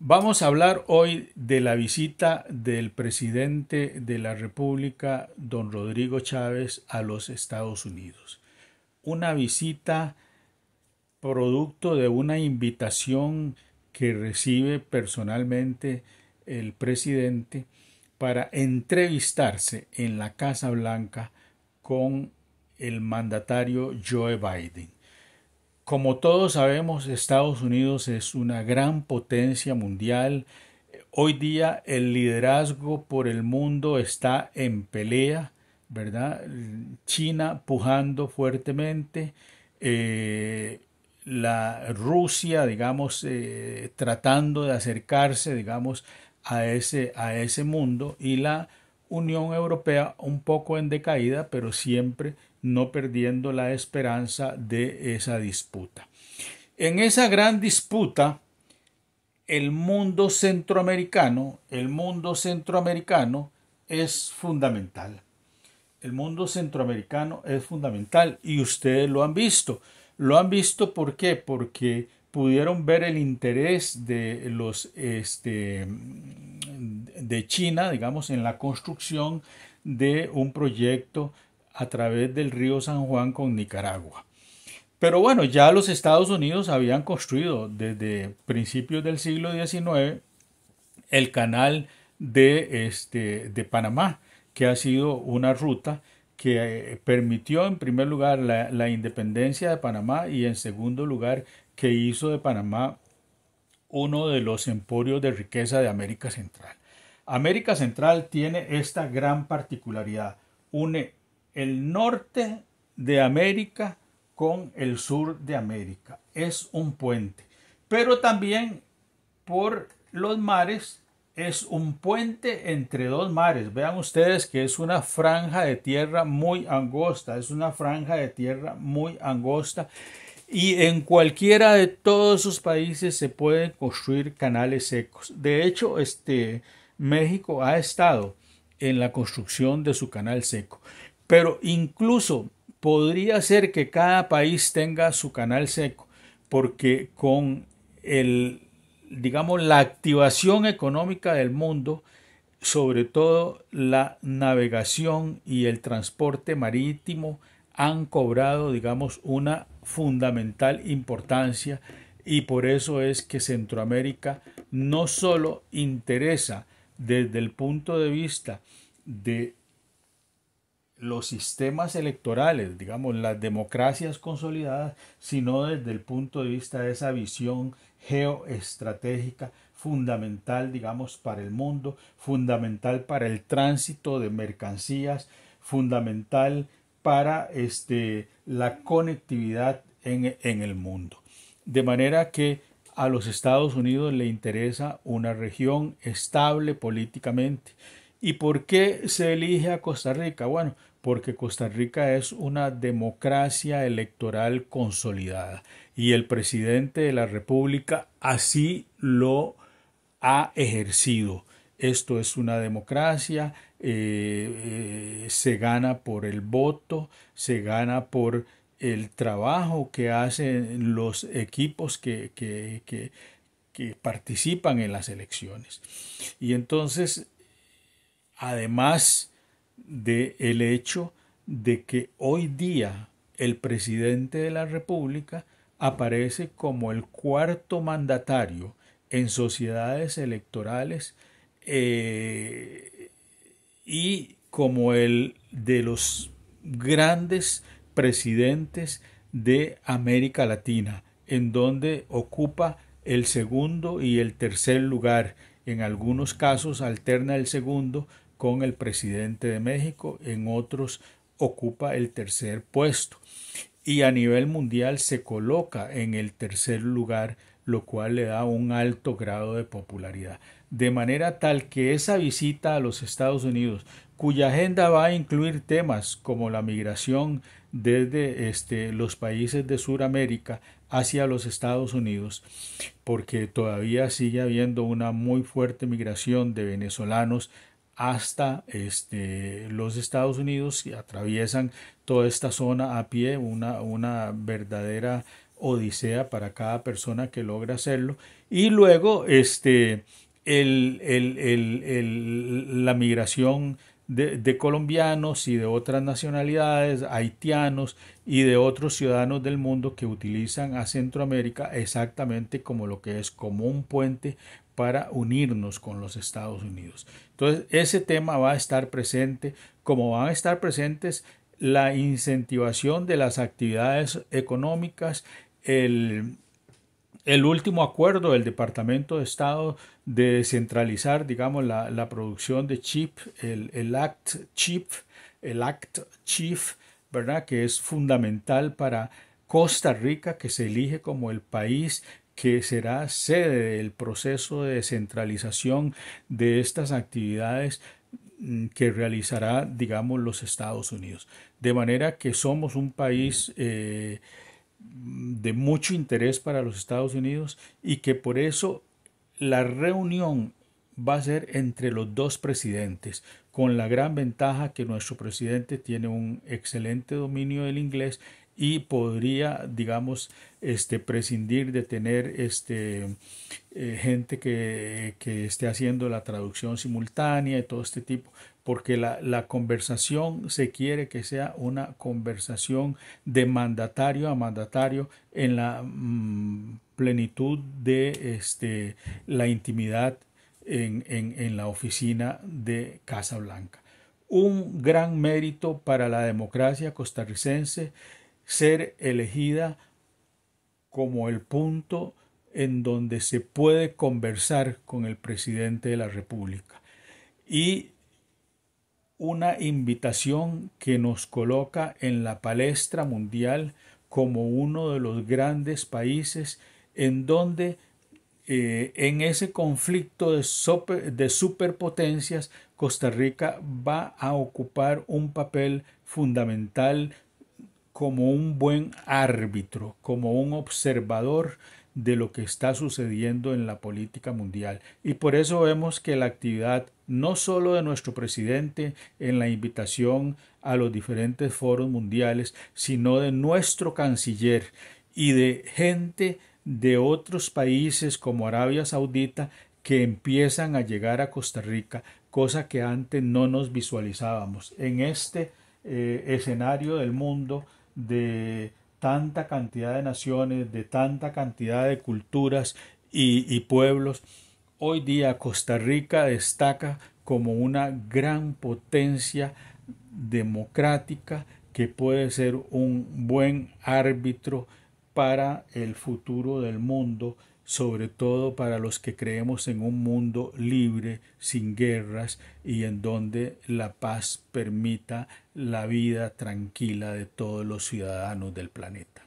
Vamos a hablar hoy de la visita del presidente de la República, don Rodrigo Chávez, a los Estados Unidos. Una visita producto de una invitación que recibe personalmente el presidente para entrevistarse en la Casa Blanca con el mandatario Joe Biden. Como todos sabemos, Estados Unidos es una gran potencia mundial. Hoy día el liderazgo por el mundo está en pelea, ¿verdad? China pujando fuertemente, eh, la Rusia, digamos, eh, tratando de acercarse, digamos, a ese, a ese mundo y la Unión Europea un poco en decaída, pero siempre no perdiendo la esperanza de esa disputa. En esa gran disputa, el mundo centroamericano, el mundo centroamericano es fundamental. El mundo centroamericano es fundamental y ustedes lo han visto. Lo han visto ¿por qué? Porque pudieron ver el interés de los este, de China, digamos, en la construcción de un proyecto a través del río San Juan con Nicaragua. Pero bueno, ya los Estados Unidos habían construido desde principios del siglo XIX el canal de, este, de Panamá, que ha sido una ruta que eh, permitió en primer lugar la, la independencia de Panamá y en segundo lugar que hizo de Panamá uno de los emporios de riqueza de América Central. América Central tiene esta gran particularidad, une el norte de América con el sur de América. Es un puente. Pero también por los mares es un puente entre dos mares. Vean ustedes que es una franja de tierra muy angosta. Es una franja de tierra muy angosta. Y en cualquiera de todos esos países se pueden construir canales secos. De hecho, este, México ha estado en la construcción de su canal seco. Pero incluso podría ser que cada país tenga su canal seco, porque con el, digamos, la activación económica del mundo, sobre todo la navegación y el transporte marítimo, han cobrado, digamos, una fundamental importancia y por eso es que Centroamérica no solo interesa desde el punto de vista de los sistemas electorales, digamos, las democracias consolidadas, sino desde el punto de vista de esa visión geoestratégica fundamental, digamos, para el mundo, fundamental para el tránsito de mercancías, fundamental para este, la conectividad en, en el mundo. De manera que a los Estados Unidos le interesa una región estable políticamente ¿Y por qué se elige a Costa Rica? Bueno, porque Costa Rica es una democracia electoral consolidada y el presidente de la República así lo ha ejercido. Esto es una democracia, eh, eh, se gana por el voto, se gana por el trabajo que hacen los equipos que, que participan en las elecciones. Y entonces además del el hecho de que hoy día el presidente de la República aparece como el cuarto mandatario en sociedades electorales eh, y como el de los grandes presidentes de América Latina, en donde ocupa el segundo y el tercer lugar. En algunos casos alterna el segundo con el presidente de México, en otros ocupa el tercer puesto y a nivel mundial se coloca en el tercer lugar, lo cual le da un alto grado de popularidad. De manera tal que esa visita a los Estados Unidos, cuya agenda va a incluir temas como la migración desde este, los países de Sudamérica hacia los Estados Unidos, porque todavía sigue habiendo una muy fuerte migración de venezolanos hasta este, los Estados Unidos y atraviesan toda esta zona a pie, una, una verdadera odisea para cada persona que logra hacerlo. Y luego este, el, la migración de, de, colombianos y de otras nacionalidades, haitianos y de otros ciudadanos del mundo que utilizan a Centroamérica exactamente como lo que es, como un puente para unirnos con los Estados Unidos. Entonces, ese tema va a estar presente, como van a estar presentes la incentivación de las actividades económicas, el, último acuerdo del Departamento de Estado de centralizar, digamos, la, producción de chip, el, el, Act Chip, el Act Chip, ¿verdad? Que es fundamental para Costa Rica, que se elige como el país que será sede del proceso de descentralización de estas actividades mm, que realizará, digamos, los Estados Unidos. De manera que somos un país eh, de mucho interés para los Estados Unidos y que por eso la reunión va a ser entre los dos presidentes, con la gran ventaja que nuestro presidente tiene un excelente dominio del inglés y podría, digamos, este, prescindir de tener este, eh, gente que, que, esté haciendo la traducción simultánea y todo este tipo, porque la, la, conversación se quiere que sea una conversación de mandatario a mandatario en la mm, plenitud de este, la intimidad en, en, en la oficina de Casa Blanca. Un gran mérito para la democracia costarricense ser elegida como el punto en donde se puede conversar con el presidente de la República. Y una invitación que nos coloca en la palestra mundial como uno de los grandes países en donde eh, en ese conflicto de superpotencias Costa Rica va a ocupar un papel fundamental como un buen árbitro, como un observador de lo que está sucediendo en la política mundial. Y por eso vemos que la actividad no solo de nuestro presidente en la invitación a los diferentes foros mundiales, sino de nuestro canciller y de gente de otros países como Arabia Saudita que empiezan a llegar a Costa Rica, cosa que antes no nos visualizábamos. En este eh, escenario del mundo, de tanta cantidad de naciones, de tanta cantidad de culturas y, pueblos, hoy día Costa Rica destaca como una gran potencia democrática que puede ser un buen árbitro para el futuro del mundo sobre todo para los que creemos en un mundo libre, sin guerras y en donde la paz permita la vida tranquila de todos los ciudadanos del planeta.